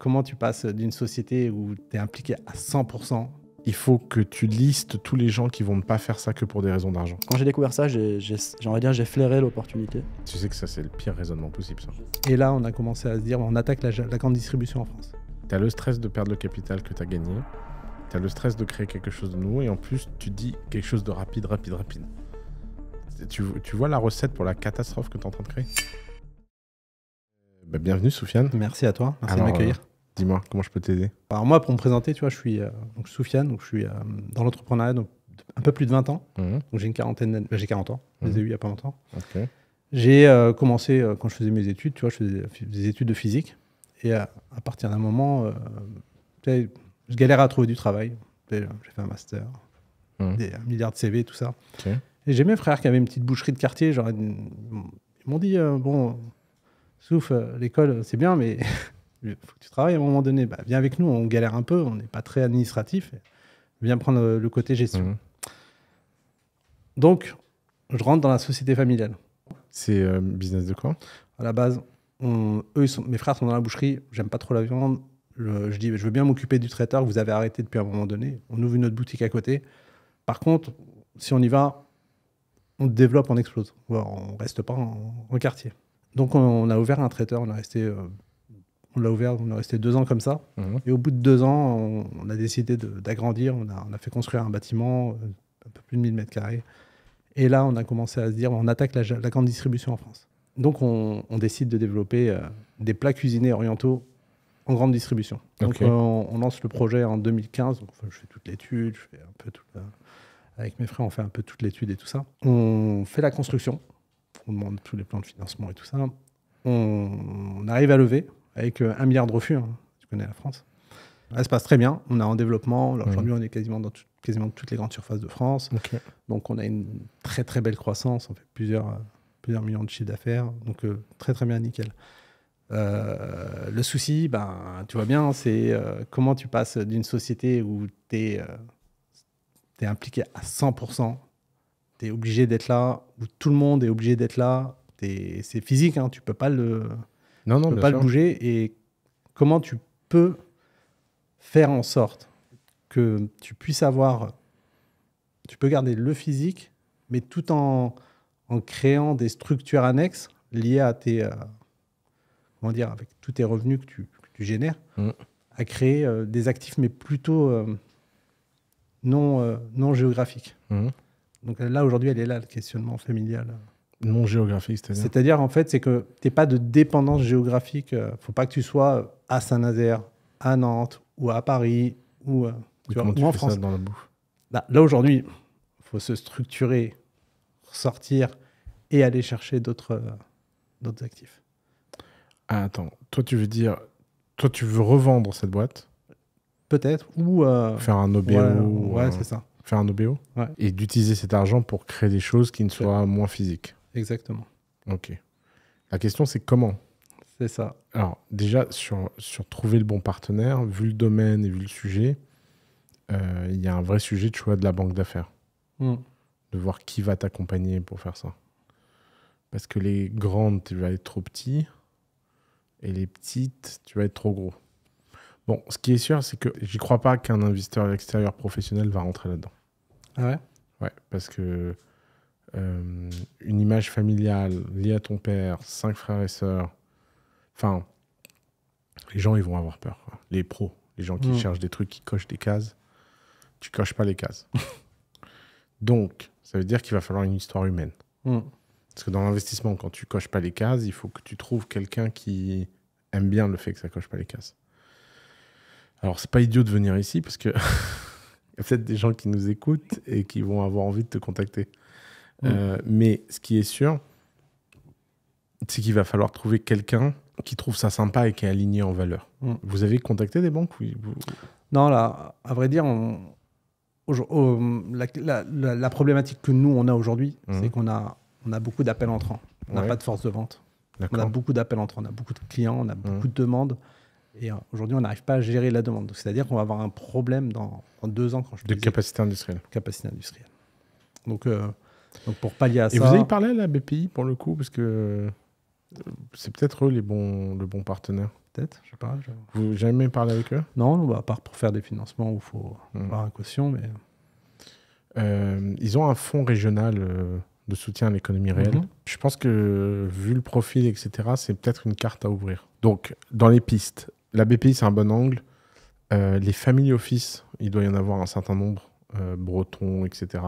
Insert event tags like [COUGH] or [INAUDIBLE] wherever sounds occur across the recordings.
comment tu passes d'une société où tu es impliqué à 100% il faut que tu listes tous les gens qui vont ne pas faire ça que pour des raisons d'argent. Quand j'ai découvert ça, j'ai dire j'ai flairé l'opportunité. Tu sais que ça c'est le pire raisonnement possible ça. Et là on a commencé à se dire on attaque la, grande distribution en France. T'as le stress de perdre le capital que tu as gagné, t'as le stress de créer quelque chose de nouveau et en plus tu dis quelque chose de rapide, rapide, rapide. Tu, vois la recette pour la catastrophe que t'es en train de créer bah, Bienvenue Soufiane. Merci à toi, merci de m'accueillir. Euh, Dis-moi, comment je peux t'aider Alors bah, moi, pour me présenter, tu vois, je suis euh, donc Soufiane, donc je suis euh, dans l'entrepreneuriat donc un peu plus de 20 ans. Mhm. Donc j'ai une quarantaine bah, j'ai 40 ans, je les ai mhm. eu il n'y a pas longtemps. J'ai euh, commencé quand je faisais mes études, tu vois, je faisais des études de physique. Et à, partir d'un moment, je galérais à trouver du travail. J'ai fait un master, mhm. des, un milliard de CV, tout ça. Et j'ai mes frères qui avaient une petite boucherie de quartier. Genre, ils m'ont dit, bon, Souf, l'école, c'est bien, mais il faut que tu travailles à un moment donné. Bah, viens avec nous, on galère un peu, on n'est pas très administratif. Viens prendre le, côté gestion. Mhm. Donc, je rentre dans la société familiale. C'est euh, business de quoi À la base, on, eux, sont, mes frères sont dans la boucherie. J'aime pas trop la viande. Je, dis, je veux bien m'occuper du traiteur vous avez arrêté depuis un moment donné. On ouvre une autre boutique à côté. Par contre, si on y va, on développe, on explose. On reste pas en, quartier. Donc, on, a ouvert un traiteur. On a resté euh, on l'a ouvert, on est resté deux ans comme ça. Mhm. Et au bout de deux ans, on, a décidé d'agrandir. On a, fait construire un bâtiment, euh, un peu plus de 1000 mètres carrés. Et là, on a commencé à se dire, on attaque la, grande distribution en France. Donc, on, décide de développer euh, des plats cuisinés orientaux en grande distribution. Donc, euh, on, lance le projet en 2015. je fais toute l'étude, je fais un peu tout. Avec mes frères, on fait un peu toute l'étude et tout ça. On fait la construction. On demande tous les plans de financement et tout ça. on arrive à lever avec euh, un milliard de refus. Hein. Tu connais la France. Ça se passe très bien. On est en développement. Aujourd'hui, on est quasiment dans quasiment toutes les grandes surfaces de France. Donc, on a une très, très belle croissance. On fait plusieurs, euh, plusieurs millions de chiffres d'affaires. Donc, euh, très, très bien, nickel. le souci, ben, tu vois bien, c'est comment tu passes d'une société où tu es, impliqué à 100%, tu es obligé d'être là, où tout le monde est obligé d'être là. c'est physique, tu hein. tu peux pas le non, non, pas le bouger. Et comment tu peux faire en sorte que tu puisses avoir, tu peux garder le physique, mais tout en, créant des structures annexes liées à tes, euh, comment dire, avec tous tes revenus que tu, génères, mm. à créer euh, des actifs, mais plutôt euh, non, non géographiques. Mm. Donc là, aujourd'hui, elle est là, le questionnement familial. Non géographique, c'est-à-dire C'est-à-dire, en fait, c'est que tu n'es pas de dépendance géographique. Euh, faut pas que tu sois euh, à Saint-Nazaire, à Nantes, ou à Paris, ou, euh, tu vois, tu ou en France. dans la bouffe Là, bah, là aujourd'hui, faut se structurer, sortir et aller chercher d'autres d'autres actifs. Ah, attends, toi, tu veux dire. Toi, tu veux revendre cette boîte Peut-être. Ou. faire un OBO. Ouais, c'est ça. Faire un OBO Et d'utiliser cet argent pour créer des choses qui ne soient moins physiques. Exactement. Ok. La question, c'est comment C'est ça. Alors, déjà, sur, sur trouver le bon partenaire, vu le domaine et vu le sujet, euh, il y a un vrai sujet de choix de la banque d'affaires. Hmm. De voir qui va t'accompagner pour faire ça. Parce que les grandes, tu vas être trop petit. Et les petites, tu vas être trop gros. Bon, ce qui est sûr, c'est que j'y crois pas qu'un investisseur extérieur professionnel va rentrer là-dedans. Ah ouais Ouais, parce que euh, une image familiale liée à ton père, cinq frères et sœurs. Enfin, les gens, ils vont avoir peur. Les pros, les gens qui mm. cherchent des trucs, qui cochent des cases. Tu coches pas les cases. [LAUGHS] Donc, ça veut dire qu'il va falloir une histoire humaine. Mm. Parce que dans l'investissement, quand tu coches pas les cases, il faut que tu trouves quelqu'un qui aime bien le fait que ça coche pas les cases. Alors, c'est pas idiot de venir ici parce que [LAUGHS] il y a peut-être des gens qui nous écoutent et qui vont avoir envie de te contacter. Euh, mm. mais ce qui est sûr, c'est qu'il va falloir trouver quelqu'un qui trouve ça sympa et qui est aligné en valeur. Mm. Vous avez contacté des banques Non, là, à vrai dire, on... la, problématique que nous, on a aujourd'hui, mm. c'est qu'on a, on a beaucoup d'appels entrants. On n'a pas de force de vente. On a beaucoup d'appels entrants, on a beaucoup de clients, on a beaucoup de demandes. Et euh, aujourd'hui, on n'arrive pas à gérer la demande. C'est-à-dire qu'on va avoir un problème dans, deux ans. Quand je de capacité industrielle. Capacité industrielle. Donc, euh, donc pour pallier ça. Et vous avez parlé à la BPI pour le coup, parce que euh, c'est peut-être eux les bons, le bon partenaire. Peut-être, je sais pas. Vous n'avez jamais parlé avec eux Non, bah, à part pour faire des financements où il faut avoir hmm. un caution, mais. Euh, ils ont un fonds régional euh, de soutien à l'économie réelle. Mhm. Je pense que, vu le profil, etc., c'est peut-être une carte à ouvrir. Donc, dans les pistes, la BPI, c'est un bon angle. les family office, il doit y en avoir un certain nombre, bretons, etc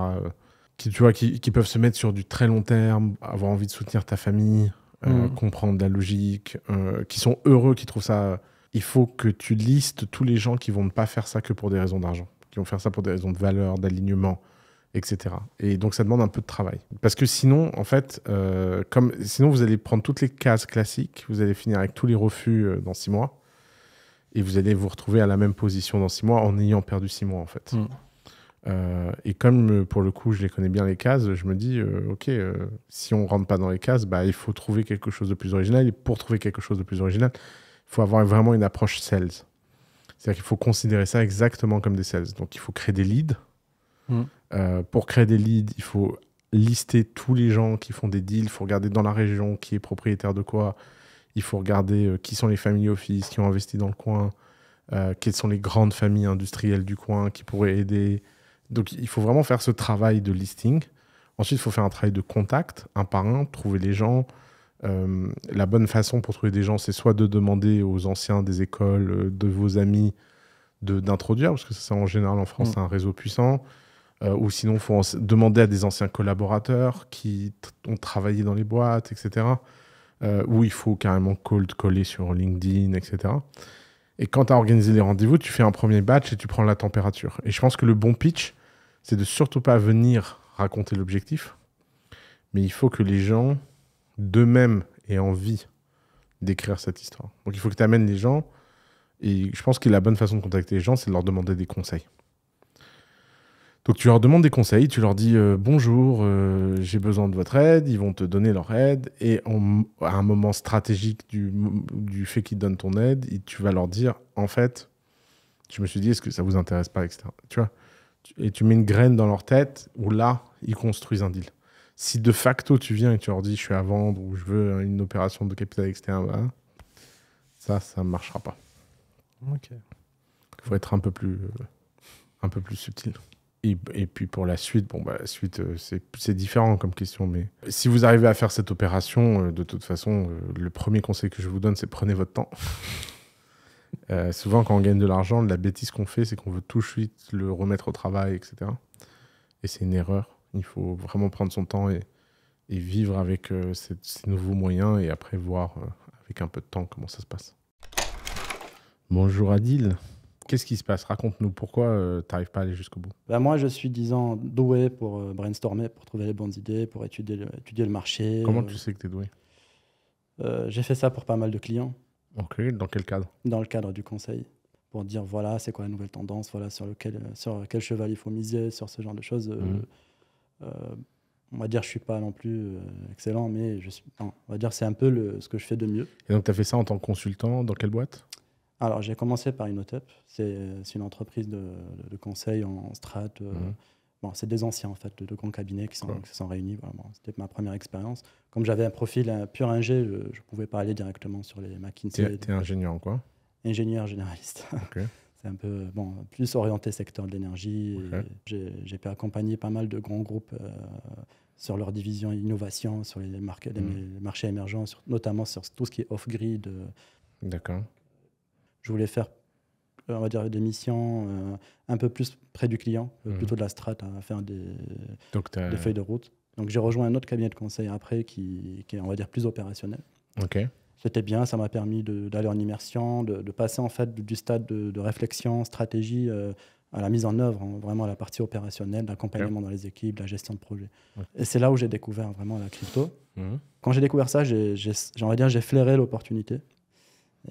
qui, tu vois, qui, qui, peuvent se mettre sur du très long terme, avoir envie de soutenir ta famille, euh, mm. comprendre la logique, euh, qui sont heureux, qui trouvent ça. Il faut que tu listes tous les gens qui vont ne pas faire ça que pour des raisons d'argent, qui vont faire ça pour des raisons de valeur, d'alignement, etc. Et donc ça demande un peu de travail. Parce que sinon, en fait, euh, comme, sinon vous allez prendre toutes les cases classiques, vous allez finir avec tous les refus dans six mois, et vous allez vous retrouver à la même position dans six mois en ayant perdu six mois, en fait. Mm. Euh, et comme euh, pour le coup, je les connais bien les cases, je me dis, euh, ok, si on rentre pas dans les cases, bah, il faut trouver quelque chose de plus original. Et pour trouver quelque chose de plus original, il faut avoir vraiment une approche sales. C'est-à-dire qu'il faut considérer ça exactement comme des sales. Donc il faut créer des leads. Mm. pour créer des leads, il faut lister tous les gens qui font des deals. Il faut regarder dans la région qui est propriétaire de quoi. Il faut regarder qui sont les family office qui ont investi dans le coin. quelles sont les grandes familles industrielles du coin qui pourraient aider. Donc il faut vraiment faire ce travail de listing. Ensuite, il faut faire un travail de contact, un par un, trouver les gens. Euh, la bonne façon pour trouver des gens, c'est soit de demander aux anciens des écoles, euh, de vos amis, d'introduire, parce que ça, en général en France mm. c'est un réseau puissant. Euh, ou sinon, il faut demander à des anciens collaborateurs qui ont travaillé dans les boîtes, etc. Euh, ou il faut carrément cold coller sur LinkedIn, etc. Et quand tu as organisé les rendez-vous, tu fais un premier batch et tu prends la température. Et je pense que le bon pitch, c'est de surtout pas venir raconter l'objectif, mais il faut que les gens d'eux-mêmes aient envie d'écrire cette histoire. Donc il faut que tu amènes les gens, et je pense que la bonne façon de contacter les gens, c'est de leur demander des conseils. Donc tu leur demandes des conseils, tu leur dis euh, bonjour, euh, j'ai besoin de votre aide, ils vont te donner leur aide, et à un moment stratégique du, fait qu'ils donnent ton aide, tu vas leur dire en fait, je me suis dit est-ce que ça vous intéresse pas, etc. Tu vois et tu mets une graine dans leur tête, où là, ils construisent un deal. Si de facto tu viens et tu leur dis je suis à vendre ou je veux une opération de capital externe, hein, ça, ça ne marchera pas. Ok. Il faut être un peu plus, un peu plus subtil. Et, puis pour la suite, bon, bah, la suite, euh, c'est différent comme question, mais si vous arrivez à faire cette opération, euh, de toute façon, euh, le premier conseil que je vous donne, c'est prenez votre temps. [LAUGHS] Euh, souvent, quand on gagne de l'argent, la bêtise qu'on fait, c'est qu'on veut tout de suite le remettre au travail, etc. Et c'est une erreur. Il faut vraiment prendre son temps et, vivre avec euh, ces, nouveaux moyens et après voir euh, avec un peu de temps comment ça se passe. Bonjour Adil. Qu'est-ce qui se passe Raconte-nous pourquoi tu n'arrives pas à aller jusqu'au bout. Bah, moi, je suis, disons, doué pour brainstormer, pour trouver les bonnes idées, pour étudier le, marché. Comment tu sais que tu es doué J'ai fait ça pour pas mal de clients. Ok, dans quel cadre Dans le cadre du conseil, pour dire voilà, c'est quoi la nouvelle tendance, voilà sur lequel, euh, sur quel cheval il faut miser, sur ce genre de choses. Euh, mhm. euh, on va dire, je suis pas non plus excellent, mais je suis, on va dire, c'est un peu le, ce que je fais de mieux. Et donc, tu as fait ça en tant que consultant dans quelle boîte alors, j'ai commencé par Inotep. C'est une entreprise de, de conseil en strat, mhm c'est des anciens, en fait, de, grands cabinets qui, se sont réunis. C'était ma première expérience. Comme j'avais un profil euh, pur ingé, je, pouvais pas aller directement sur les McKinsey. Tu ingénieur quoi Ingénieur généraliste. [LAUGHS] c'est un peu bon, plus orienté secteur de l'énergie. J'ai pu accompagner pas mal de grands groupes euh, sur leur division innovation, sur les, hmm. marchés émergents, notamment sur tout ce qui est off-grid. Euh. D'accord. Je voulais faire euh, on va dire, des missions euh, un peu plus près du client, euh, mhm. plutôt de la strate, hein, à faire des, des feuilles de route. Donc j'ai rejoint un autre cabinet de conseil après qui, est, on va dire, plus opérationnel. Ok. C'était bien, ça m'a permis d'aller en immersion, de, passer en fait du, stade de, réflexion, stratégie à la mise en œuvre, hein, vraiment à la partie opérationnelle, l'accompagnement dans les équipes, la gestion de projet. Et c'est là où j'ai découvert vraiment la crypto. Mhm. Quand j'ai découvert ça, j'ai flairé l'opportunité.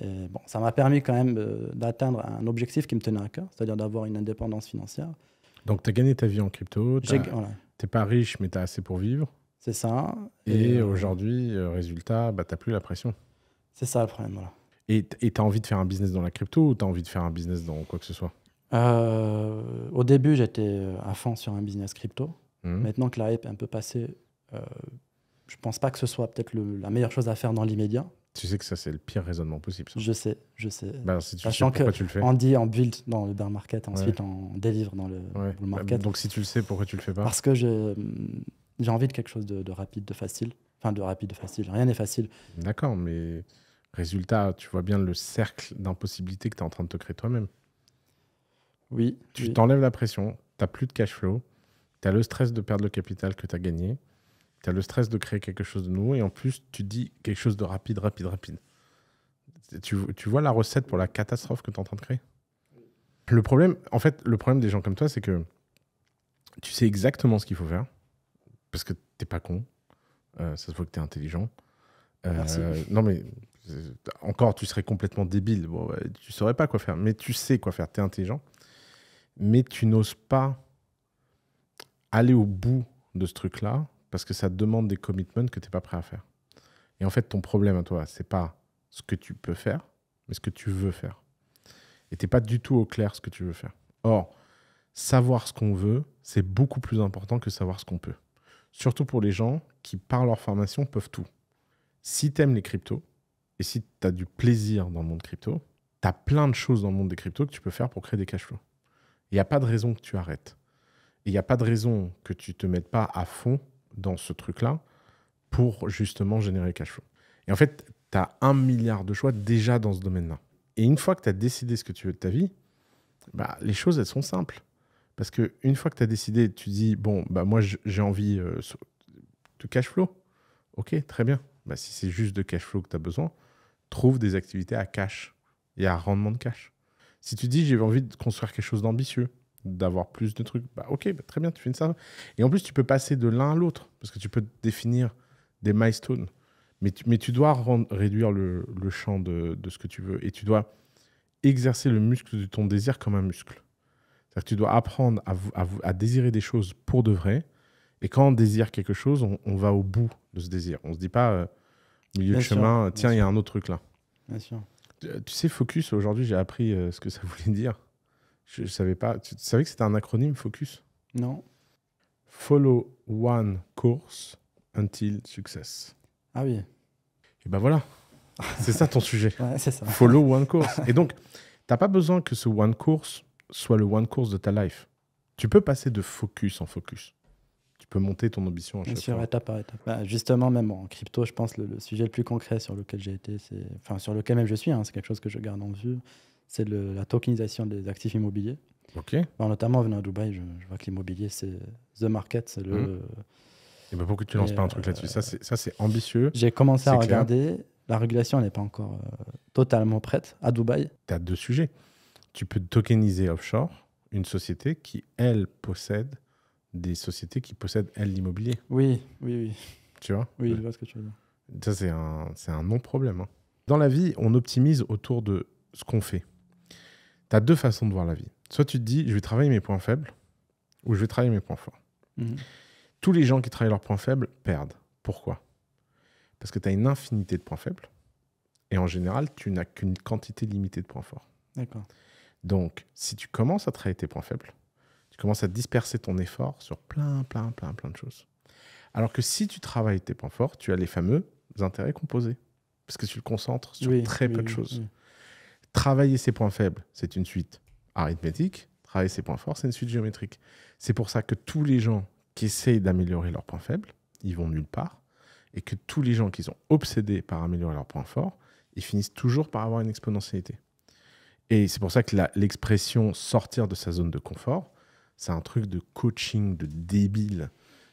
Euh, bon, ça m'a permis quand même euh, d'atteindre un objectif qui me tenait à cœur, c'est-à-dire d'avoir une indépendance financière. Donc, tu as gagné ta vie en crypto, tu n'es pas riche, mais tu as assez pour vivre. C'est ça. Et, euh, aujourd'hui, résultat, bah, tu n'as plus la pression. C'est ça le problème, voilà. Et tu as envie de faire un business dans la crypto ou tu as envie de faire un business dans quoi que ce soit Au début, j'étais à fond sur un business crypto. Mmh. Maintenant que la hype est un peu passée, je pense pas que ce soit peut-être la meilleure chose à faire dans l'immédiat, tu sais que ça, c'est le pire raisonnement possible. Je sais, je sais. Bah, si tu que tu le fais. On dit en build dans le bear market, ensuite en délivre dans le, bah, market. donc si tu le sais, pourquoi tu le fais pas Parce que j'ai envie de quelque chose de, rapide, de facile. Enfin, de rapide, de facile. Rien n'est facile. D'accord, mais résultat, tu vois bien le cercle d'impossibilité que tu es en train de te créer toi-même. Oui. Tu t'enlèves la pression, tu n'as plus de cash flow, tu as le stress de perdre le capital que tu as gagné tu as le stress de créer quelque chose de nouveau et en plus, tu dis quelque chose de rapide, rapide, rapide. Tu, tu vois la recette pour la catastrophe que tu es en train de créer Le problème, en fait, le problème des gens comme toi, c'est que tu sais exactement ce qu'il faut faire parce que t'es pas con. Euh, ça se voit que tu es intelligent. Euh, non, mais euh, encore, tu serais complètement débile. Tu ne bah, tu saurais pas quoi faire, mais tu sais quoi faire. Tu es intelligent, mais tu n'oses pas aller au bout de ce truc-là parce que ça demande des commitments que tu n'es pas prêt à faire. Et en fait, ton problème à toi, c'est pas ce que tu peux faire, mais ce que tu veux faire. Et tu n'es pas du tout au clair ce que tu veux faire. Or, savoir ce qu'on veut, c'est beaucoup plus important que savoir ce qu'on peut. Surtout pour les gens qui, par leur formation, peuvent tout. Si tu aimes les cryptos, et si tu as du plaisir dans le monde crypto, tu as plein de choses dans le monde des cryptos que tu peux faire pour créer des cash flows. Il n'y a pas de raison que tu arrêtes. Il n'y a pas de raison que tu ne te mettes pas à fond dans ce truc-là pour justement générer cash flow. Et en fait, tu as un milliard de choix déjà dans ce domaine-là. Et une fois que tu as décidé ce que tu veux de ta vie, bah, les choses, elles sont simples. Parce que une fois que tu as décidé, tu dis, bon, bah, moi, j'ai envie euh, de cash flow. Ok, très bien. Bah, si c'est juste de cash flow que tu as besoin, trouve des activités à cash et à rendement de cash. Si tu dis, j'ai envie de construire quelque chose d'ambitieux, d'avoir plus de trucs. Bah, ok, bah, très bien, tu fais une ça. Et en plus, tu peux passer de l'un à l'autre, parce que tu peux définir des milestones. Mais tu, mais tu dois réduire le, champ de, ce que tu veux. Et tu dois exercer le muscle de ton désir comme un muscle. cest que tu dois apprendre à, à, désirer des choses pour de vrai. Et quand on désire quelque chose, on, va au bout de ce désir. On ne se dit pas, au euh, milieu du chemin, tiens, il y a un autre truc là. Bien sûr. Tu, sais, focus, aujourd'hui, j'ai appris euh, ce que ça [LAUGHS] voulait dire. Je, savais pas. Tu, savais que c'était un acronyme Focus Non. Follow one course until success. Ah oui. Et ben voilà. C'est ça ton sujet. [LAUGHS] c'est ça. Follow one course. Et donc, tu n'as pas besoin que ce one course soit le one course de ta life. Tu peux passer de focus en focus. Tu peux monter ton ambition à chaque fois. étape par étape. Bah, justement, même en crypto, je pense le, le sujet le plus concret sur lequel j'ai été, enfin sur lequel même je suis, hein, c'est quelque chose que je garde en vue, c'est la tokenisation des actifs immobiliers. Ok. Bah, notamment, venant à Dubaï, je, vois que l'immobilier, c'est the market, c'est le. Mmh. Et eh ben, pourquoi tu ne lances pas un truc là-dessus euh, Ça, c'est ambitieux. J'ai commencé à regarder. La régulation n'est pas encore euh, totalement prête à Dubaï. Tu as deux sujets. Tu peux tokeniser offshore une société qui, elle, possède des sociétés qui possèdent, elle, l'immobilier. Oui, oui, oui. Tu vois Oui, je vois ce que tu veux dire. Ça, c'est un, un non-problème. Hein. Dans la vie, on optimise autour de ce qu'on fait tu as deux façons de voir la vie. Soit tu te dis, je vais travailler mes points faibles, ou je vais travailler mes points forts. Mhm. Tous les gens qui travaillent leurs points faibles perdent. Pourquoi Parce que tu as une infinité de points faibles, et en général, tu n'as qu'une quantité limitée de points forts. D'accord. Donc, si tu commences à travailler tes points faibles, tu commences à disperser ton effort sur plein, plein, plein, plein de choses. Alors que si tu travailles tes points forts, tu as les fameux intérêts composés, parce que tu le concentres sur très peu de choses. Travailler ses points faibles, c'est une suite arithmétique. Travailler ses points forts, c'est une suite géométrique. C'est pour ça que tous les gens qui essayent d'améliorer leurs points faibles, ils vont nulle part. Et que tous les gens qui sont obsédés par améliorer leurs points forts, ils finissent toujours par avoir une exponentialité. Et c'est pour ça que l'expression sortir de sa zone de confort, c'est un truc de coaching de débile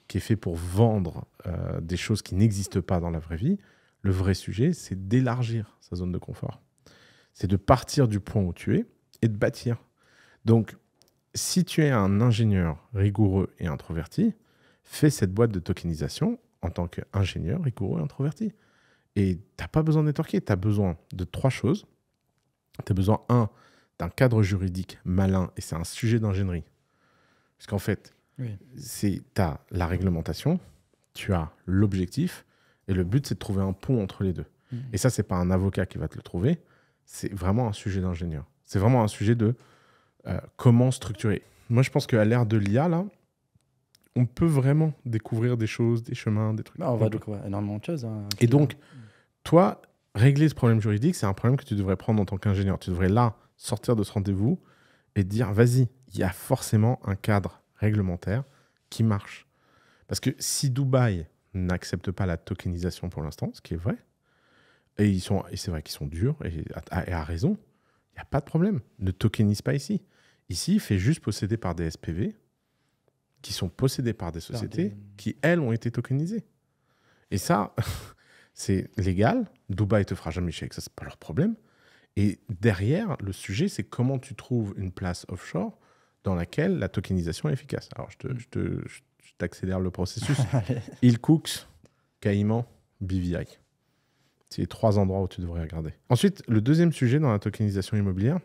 qui est fait pour vendre euh, des choses qui n'existent pas dans la vraie vie. Le vrai sujet, c'est d'élargir sa zone de confort c'est de partir du point où tu es et de bâtir. Donc, si tu es un ingénieur rigoureux et introverti, fais cette boîte de tokenisation en tant qu'ingénieur rigoureux et introverti. Et tu n'as pas besoin de networker, tu as besoin de trois choses. Tu as besoin, un, d'un cadre juridique malin, et c'est un sujet d'ingénierie. Parce qu'en fait, oui. tu as la réglementation, tu as l'objectif, et le but, c'est de trouver un pont entre les deux. Mmh. Et ça, n'est pas un avocat qui va te le trouver, c'est vraiment un sujet d'ingénieur. C'est vraiment un sujet de euh, comment structurer. Moi, je pense qu'à l'ère de l'IA, là, on peut vraiment découvrir des choses, des chemins, des trucs. Ah, on va découvrir énormément de choses. Hein, et donc, toi, régler ce problème juridique, c'est un problème que tu devrais prendre en tant qu'ingénieur. Tu devrais là sortir de ce rendez-vous et dire vas-y, il y a forcément un cadre réglementaire qui marche. Parce que si Dubaï n'accepte pas la tokenisation pour l'instant, ce qui est vrai, et, ils sont, et c'est vrai qu'ils sont durs, et à, raison. Il n'y a pas de problème. Ne tokenise pas ici. Ici, il fait juste posséder par des SPV qui sont possédés par des sociétés qui, elles, ont été tokenisées. Et ça, [LAUGHS] c'est légal. Dubaï te fera jamais chier ça, c'est pas leur problème. Et derrière, le sujet, c'est comment tu trouves une place offshore dans laquelle la tokenisation est efficace. Alors, je, te, mm. je, te, t'accélère le processus. [LAUGHS] Il Cooks, Caïman, BVI. C'est les trois endroits où tu devrais regarder. Ensuite, le deuxième sujet dans la tokenisation immobilière,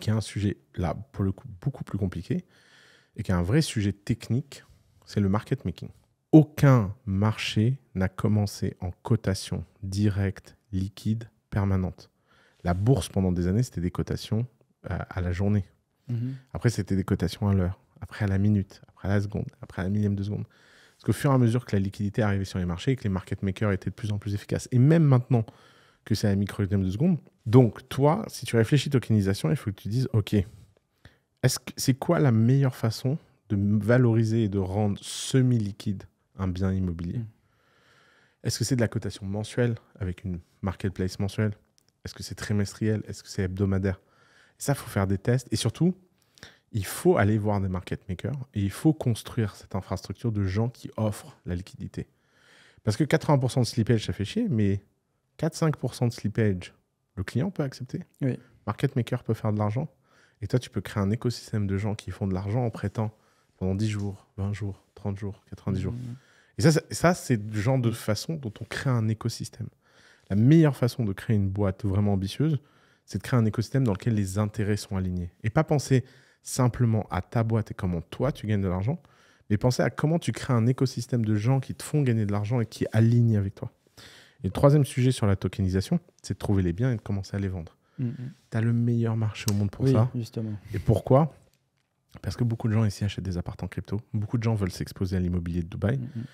qui est un sujet là, pour le coup, beaucoup plus compliqué, et qui est un vrai sujet technique, c'est le market making. Aucun marché n'a commencé en cotation directe, liquide, permanente. La bourse, pendant des années, c'était des cotations euh, à la journée. Mhm. Après, c'était des cotations à l'heure, après à la minute, après à la seconde, après à la millième de seconde. Parce fur et à mesure que la liquidité arrivait sur les marchés, et que les market makers étaient de plus en plus efficaces, et même maintenant que c'est un microitem de seconde, donc toi, si tu réfléchis tokenisation, il faut que tu dises, OK, est-ce que c'est quoi la meilleure façon de valoriser et de rendre semi-liquide un bien immobilier mm. Est-ce que c'est de la cotation mensuelle avec une marketplace mensuelle Est-ce que c'est trimestriel Est-ce que c'est hebdomadaire et Ça, faut faire des tests. Et surtout, il faut aller voir des market makers et il faut construire cette infrastructure de gens qui offrent la liquidité. Parce que 80% de slippage, ça fait chier, mais 4-5% de slippage, le client peut accepter. Market maker peut faire de l'argent. Et toi, tu peux créer un écosystème de gens qui font de l'argent en prêtant pendant 10 jours, 20 jours, 30 jours, 90 jours. Mmh. Et ça, ça c'est le genre de façon dont on crée un écosystème. La meilleure façon de créer une boîte vraiment ambitieuse, c'est de créer un écosystème dans lequel les intérêts sont alignés. Et pas penser simplement à ta boîte et comment toi tu gagnes de l'argent, mais pensez à comment tu crées un écosystème de gens qui te font gagner de l'argent et qui alignent avec toi. Et le troisième sujet sur la tokenisation, c'est de trouver les biens et de commencer à les vendre. Mm-hmm. Tu as le meilleur marché au monde pour ça. Justement. Et pourquoi Parce que beaucoup de gens ici achètent des appartements crypto. Beaucoup de gens veulent s'exposer à l'immobilier de Dubaï. Mm-hmm.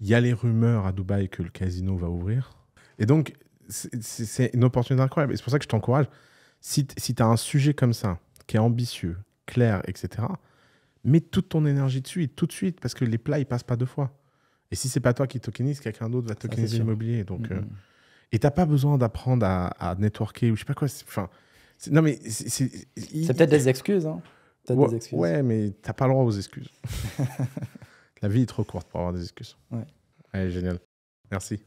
Il y a les rumeurs à Dubaï que le casino va ouvrir. Et donc, c'est une opportunité incroyable. Et c'est pour ça que je t'encourage. Si tu as un sujet comme ça, qui est ambitieux, clair, etc. Mets toute ton énergie dessus, et tout de suite, parce que les plats, ils passent pas deux fois. Et si c'est pas toi qui tokenise, quelqu'un d'autre va tokeniser l'immobilier. Donc, mm, euh, mm. et t'as pas besoin d'apprendre à, networker ou je sais pas quoi. Enfin, non mais c'est. peut-être des excuses. Hein. Ouais, des excuses. mais t'as pas le droit aux excuses. [LAUGHS] La vie est trop courte pour avoir des excuses. Allez, génial. Merci.